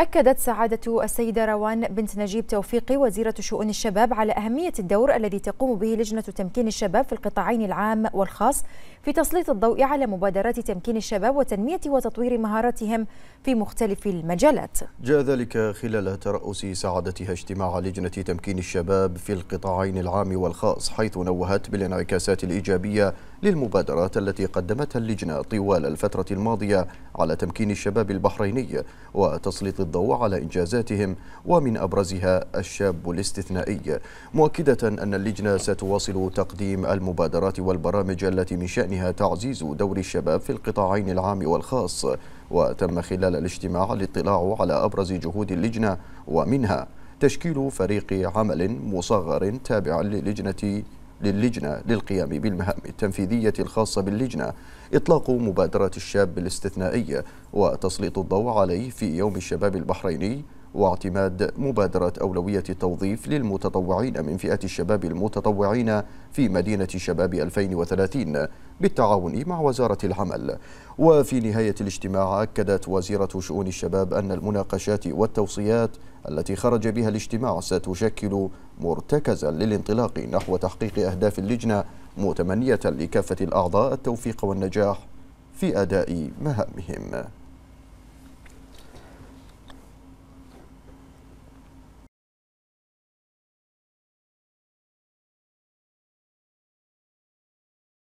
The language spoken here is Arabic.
أكدت سعادة السيدة روان بنت نجيب توفيقي وزيرة شؤون الشباب على أهمية الدور الذي تقوم به لجنة تمكين الشباب في القطاعين العام والخاص في تسليط الضوء على مبادرات تمكين الشباب وتنمية وتطوير مهاراتهم في مختلف المجالات. جاء ذلك خلال ترأس سعادتها اجتماع لجنة تمكين الشباب في القطاعين العام والخاص حيث نوهت بالانعكاسات الإيجابية للمبادرات التي قدمتها اللجنة طوال الفترة الماضية على تمكين الشباب البحريني وتسليط الضوء على إنجازاتهم ومن أبرزها الشاب الاستثنائي مؤكدة أن اللجنة ستواصل تقديم المبادرات والبرامج التي من شأنها تعزيز دور الشباب في القطاعين العام والخاص وتم خلال الاجتماع الاطلاع على أبرز جهود اللجنة ومنها تشكيل فريق عمل مصغر تابع للجنة للجنة للقيام بالمهام التنفيذية الخاصة باللجنة إطلاق مبادرة الشاب الاستثنائي وتسليط الضوء عليه في يوم الشباب البحريني واعتماد مبادرة أولوية التوظيف للمتطوعين من فئة الشباب المتطوعين في مدينة شباب 2030 بالتعاون مع وزارة العمل وفي نهاية الاجتماع أكدت وزيرة شؤون الشباب أن المناقشات والتوصيات التي خرج بها الاجتماع ستشكل مرتكزا للانطلاق نحو تحقيق أهداف اللجنة متمنية لكافة الأعضاء التوفيق والنجاح في أداء مهامهم